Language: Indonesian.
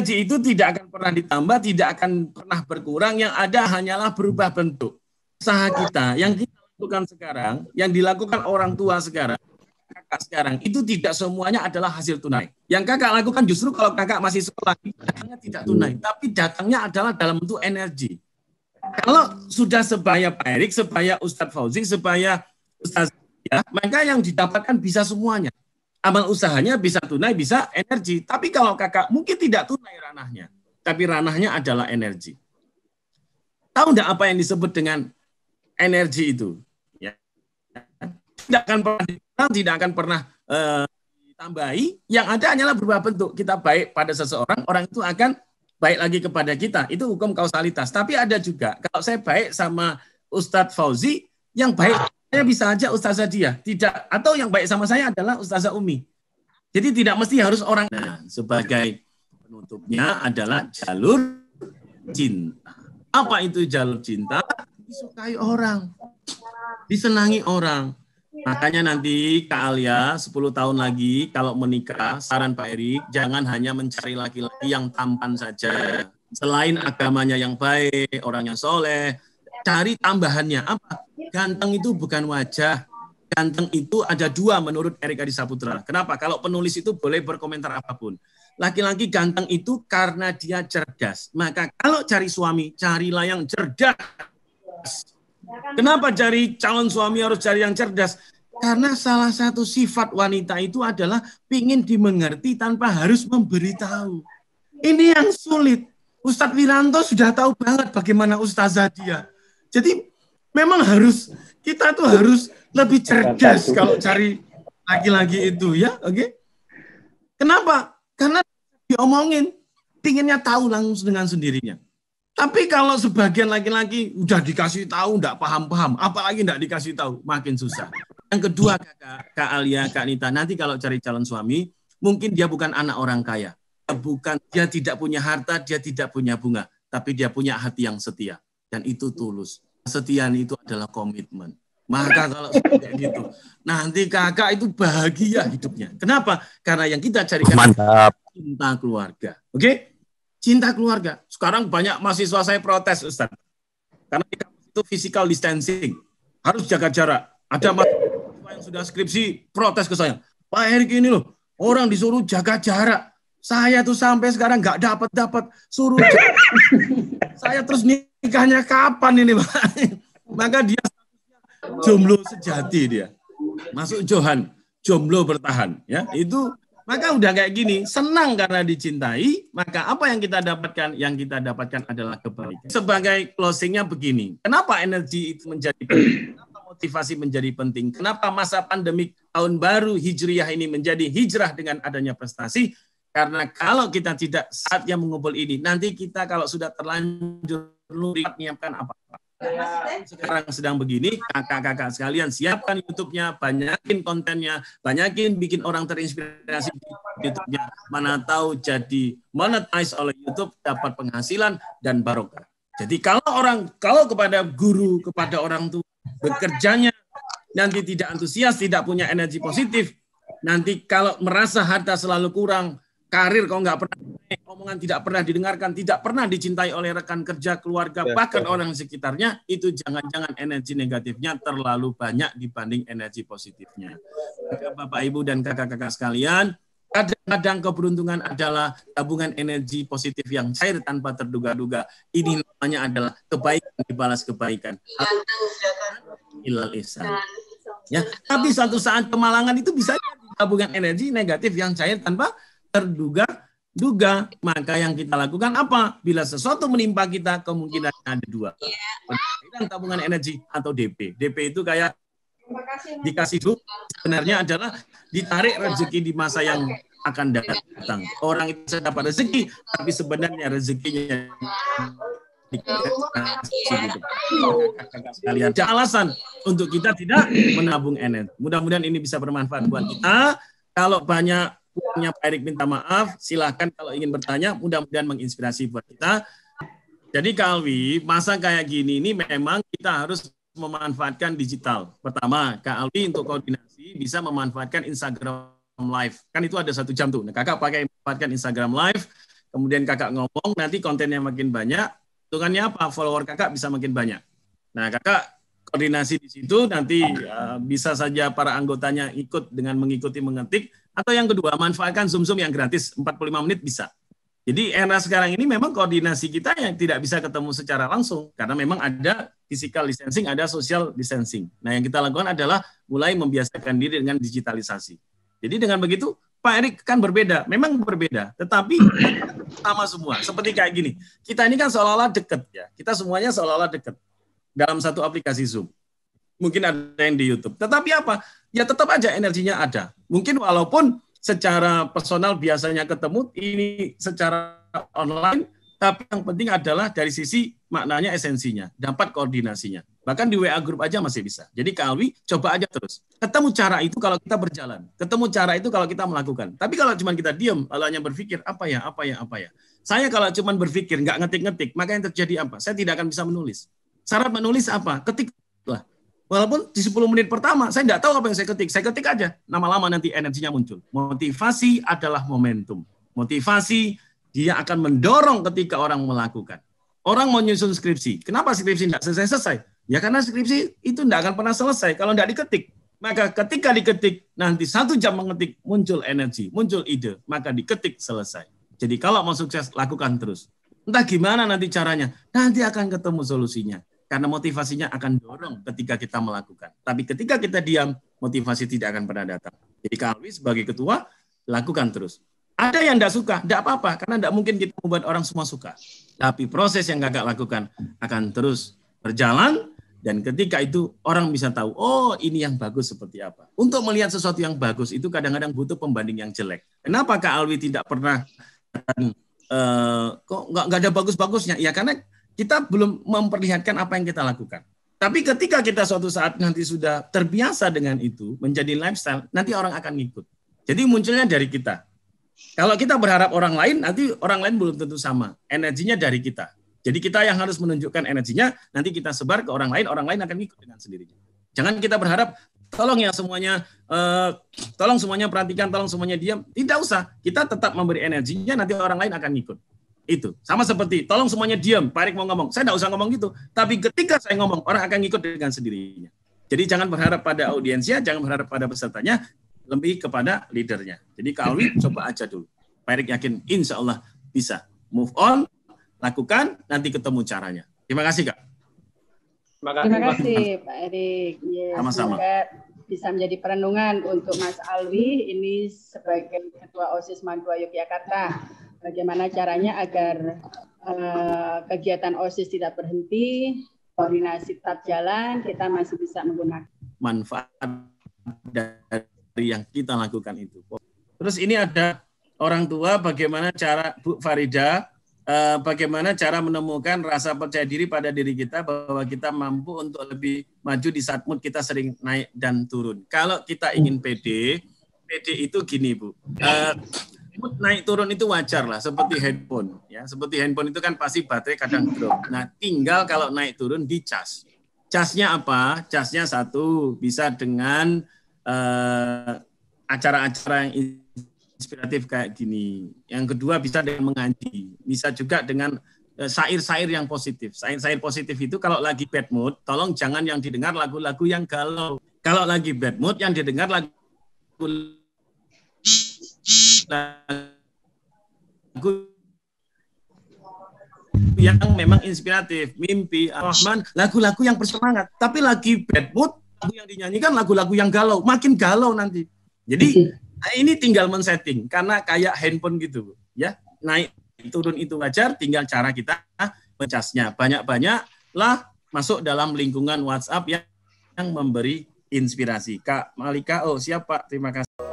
gaji itu tidak akan pernah ditambah, tidak akan pernah berkurang, yang ada hanyalah berubah bentuk. Usaha kita, yang kita lakukan sekarang, yang dilakukan orang tua sekarang, kakak sekarang, itu tidak semuanya adalah hasil tunai. Yang kakak lakukan justru kalau kakak masih sekolah, datangnya tidak tunai, tapi datangnya adalah dalam bentuk energi. Kalau sudah sebaya Pak Erik, sebaya Ustadz Fauzi, sebaya Ustadz ya, maka yang didapatkan bisa semuanya amal usahanya bisa tunai, bisa energi. Tapi kalau kakak mungkin tidak tunai ranahnya, tapi ranahnya adalah energi. Tahu enggak apa yang disebut dengan energi itu? Ya. Tidak akan pernah dikurang, tidak akan pernah uh, ditambahi. Yang ada hanyalah berubah bentuk. Kita baik pada seseorang, orang itu akan baik lagi kepada kita. Itu hukum kausalitas. Tapi ada juga, kalau saya baik sama Ustadz Fauzi, yang baik saya bisa aja ustazah dia, tidak atau yang baik sama saya adalah ustazah Umi. Jadi tidak mesti harus orang. Nah, sebagai penutupnya adalah jalur cinta. Apa itu jalur cinta? Disukai orang, disenangi orang. Makanya nanti Kak Alia 10 tahun lagi kalau menikah, saran Pak Erik, jangan hanya mencari laki-laki yang tampan saja. Selain agamanya yang baik, orangnya soleh, cari tambahannya apa? ganteng itu bukan wajah. Ganteng itu ada dua menurut Erika Adi Saputra. Kenapa? Kalau penulis itu boleh berkomentar apapun. Laki-laki ganteng itu karena dia cerdas. Maka kalau cari suami, carilah yang cerdas. Kenapa cari calon suami harus cari yang cerdas? Karena salah satu sifat wanita itu adalah ingin dimengerti tanpa harus memberitahu. Ini yang sulit. Ustadz Wiranto sudah tahu banget bagaimana ustazah dia. Jadi memang harus kita tuh harus lebih cerdas kalau cari laki-laki itu ya, oke? Okay? Kenapa? Karena diomongin, pinginnya tahu langsung dengan sendirinya. Tapi kalau sebagian laki-laki udah dikasih tahu, nggak paham-paham, apalagi nggak dikasih tahu, makin susah. Yang kedua, Kak, Kak Alia, Kak Nita, nanti kalau cari calon suami, mungkin dia bukan anak orang kaya, bukan dia tidak punya harta, dia tidak punya bunga, tapi dia punya hati yang setia dan itu tulus kesetiaan itu adalah komitmen. Maka kalau seperti itu, nanti kakak itu bahagia hidupnya. Kenapa? Karena yang kita carikan cinta keluarga. Oke? Okay? Cinta keluarga. Sekarang banyak mahasiswa saya protes, Ustaz. Karena itu physical distancing. Harus jaga jarak. Ada mahasiswa yang sudah skripsi protes ke saya. Pak Erick ini loh, orang disuruh jaga jarak. Saya tuh sampai sekarang nggak dapat dapat suruh jaga. saya terus nih nikahnya kapan ini Pak? Maka dia jomblo sejati dia. Masuk Johan, jomblo bertahan. Ya, itu maka udah kayak gini, senang karena dicintai, maka apa yang kita dapatkan? Yang kita dapatkan adalah kebaikan. Sebagai closingnya begini, kenapa energi itu menjadi penting? Kenapa motivasi menjadi penting? Kenapa masa pandemik tahun baru hijriah ini menjadi hijrah dengan adanya prestasi? Karena kalau kita tidak saatnya mengumpul ini, nanti kita kalau sudah terlanjur perlu menyiapkan apa-apa. Iya. Sekarang sedang begini, kakak-kakak sekalian siapkan YouTube-nya, banyakin kontennya, banyakin bikin orang terinspirasi di YouTube-nya. Mana tahu jadi monetize oleh YouTube dapat penghasilan dan barokah. Jadi kalau orang kalau kepada guru, kepada orang tua bekerjanya nanti tidak antusias, tidak punya energi positif, nanti kalau merasa harta selalu kurang, karir kau nggak pernah omongan tidak pernah didengarkan, tidak pernah dicintai oleh rekan kerja, keluarga, ya, ya, bahkan ya. orang sekitarnya, itu jangan-jangan energi negatifnya terlalu banyak dibanding energi positifnya. Maka Bapak Ibu dan kakak-kakak sekalian, kadang-kadang keberuntungan adalah tabungan energi positif yang cair tanpa terduga-duga. Ini namanya adalah kebaikan dibalas kebaikan. ilalisa Ya, tapi satu saat kemalangan itu bisa tabungan energi negatif yang cair tanpa terduga-duga. Maka yang kita lakukan apa? Bila sesuatu menimpa kita, kemungkinan ada dua. Penarikan tabungan energi atau DP. DP itu kayak dikasih dulu sebenarnya adalah ditarik rezeki di masa yang akan datang. Orang itu bisa dapat rezeki, tapi sebenarnya rezekinya Kalian Ada alasan untuk kita tidak menabung energi. Mudah-mudahan ini bisa bermanfaat buat kita. Kalau banyak waktunya Pak Erik minta maaf. Silahkan kalau ingin bertanya, mudah-mudahan menginspirasi buat kita. Jadi Kalwi, masa kayak gini ini memang kita harus memanfaatkan digital. Pertama, Kak Alwi untuk koordinasi bisa memanfaatkan Instagram Live. Kan itu ada satu jam tuh. Nah, kakak pakai memanfaatkan Instagram Live, kemudian kakak ngomong, nanti kontennya makin banyak. Tungannya apa? Follower kakak bisa makin banyak. Nah, kakak koordinasi di situ, nanti uh, bisa saja para anggotanya ikut dengan mengikuti mengetik, atau yang kedua, manfaatkan Zoom-Zoom yang gratis 45 menit bisa. Jadi era sekarang ini memang koordinasi kita yang tidak bisa ketemu secara langsung karena memang ada physical distancing, ada social distancing. Nah, yang kita lakukan adalah mulai membiasakan diri dengan digitalisasi. Jadi dengan begitu Pak Erik kan berbeda, memang berbeda, tetapi sama semua. Seperti kayak gini, kita ini kan seolah-olah deket ya, kita semuanya seolah-olah deket dalam satu aplikasi Zoom. Mungkin ada yang di YouTube. Tetapi apa? ya tetap aja energinya ada. Mungkin walaupun secara personal biasanya ketemu, ini secara online, tapi yang penting adalah dari sisi maknanya esensinya, dapat koordinasinya. Bahkan di WA grup aja masih bisa. Jadi Kak Alwi, coba aja terus. Ketemu cara itu kalau kita berjalan. Ketemu cara itu kalau kita melakukan. Tapi kalau cuma kita diem, kalau hanya berpikir, apa ya, apa ya, apa ya. Saya kalau cuma berpikir, nggak ngetik-ngetik, maka yang terjadi apa? Saya tidak akan bisa menulis. Syarat menulis apa? Ketik Walaupun di 10 menit pertama, saya tidak tahu apa yang saya ketik. Saya ketik aja, nama lama nanti energinya muncul. Motivasi adalah momentum. Motivasi dia akan mendorong ketika orang melakukan. Orang mau nyusun skripsi. Kenapa skripsi tidak selesai-selesai? Ya karena skripsi itu tidak akan pernah selesai kalau tidak diketik. Maka ketika diketik, nanti satu jam mengetik, muncul energi, muncul ide. Maka diketik, selesai. Jadi kalau mau sukses, lakukan terus. Entah gimana nanti caranya, nanti akan ketemu solusinya karena motivasinya akan dorong ketika kita melakukan. Tapi ketika kita diam, motivasi tidak akan pernah datang. Jadi kami sebagai ketua, lakukan terus. Ada yang tidak suka, tidak apa-apa, karena tidak mungkin kita membuat orang semua suka. Tapi proses yang kakak lakukan akan terus berjalan, dan ketika itu orang bisa tahu, oh ini yang bagus seperti apa. Untuk melihat sesuatu yang bagus itu kadang-kadang butuh pembanding yang jelek. Kenapa Kak Alwi tidak pernah, uh, kok nggak ada bagus-bagusnya? Ya karena kita belum memperlihatkan apa yang kita lakukan. Tapi ketika kita suatu saat nanti sudah terbiasa dengan itu, menjadi lifestyle, nanti orang akan ngikut. Jadi munculnya dari kita. Kalau kita berharap orang lain, nanti orang lain belum tentu sama. Energinya dari kita. Jadi kita yang harus menunjukkan energinya, nanti kita sebar ke orang lain, orang lain akan ngikut dengan sendirinya. Jangan kita berharap, tolong ya semuanya, eh, tolong semuanya perhatikan, tolong semuanya diam. Tidak usah, kita tetap memberi energinya, nanti orang lain akan ngikut itu. Sama seperti, tolong semuanya diam, Pak Erick mau ngomong. Saya tidak usah ngomong gitu. Tapi ketika saya ngomong, orang akan ngikut dengan sendirinya. Jadi jangan berharap pada audiensnya, jangan berharap pada pesertanya, lebih kepada leadernya. Jadi Kak Alwi, coba aja dulu. Pak Erick yakin, insya Allah bisa. Move on, lakukan, nanti ketemu caranya. Terima kasih, Kak. Terima kasih, terima kasih Pak Erick. yes, iya, Sama-sama. Bisa menjadi perenungan untuk Mas Alwi ini sebagai Ketua OSIS Mandua Yogyakarta bagaimana caranya agar uh, kegiatan OSIS tidak berhenti, koordinasi tetap jalan, kita masih bisa menggunakan manfaat dari yang kita lakukan itu. Terus ini ada orang tua bagaimana cara Bu Farida eh, bagaimana cara menemukan rasa percaya diri pada diri kita bahwa kita mampu untuk lebih maju di saat mood kita sering naik dan turun. Kalau kita ingin PD, PD itu gini Bu. Uh, mood naik turun itu wajar lah, seperti handphone. Ya, seperti handphone itu kan pasti baterai kadang drop. Nah, tinggal kalau naik turun di cas. Casnya apa? Casnya satu bisa dengan acara eh, acara-acara yang inspiratif kayak gini. Yang kedua bisa dengan mengaji, bisa juga dengan eh, sair sair-sair yang positif. Sair-sair positif itu kalau lagi bad mood, tolong jangan yang didengar lagu-lagu yang galau. Kalau lagi bad mood, yang didengar lagu lagu yang memang inspiratif, mimpi, Rahman, lagu-lagu yang bersemangat. Tapi lagi bad mood, lagu yang dinyanyikan lagu-lagu yang galau, makin galau nanti. Jadi nah, ini tinggal men-setting karena kayak handphone gitu, ya. Naik turun itu wajar, tinggal cara kita mencasnya. Banyak-banyak lah masuk dalam lingkungan WhatsApp yang, memberi inspirasi. Kak Malika, oh siapa? terima kasih.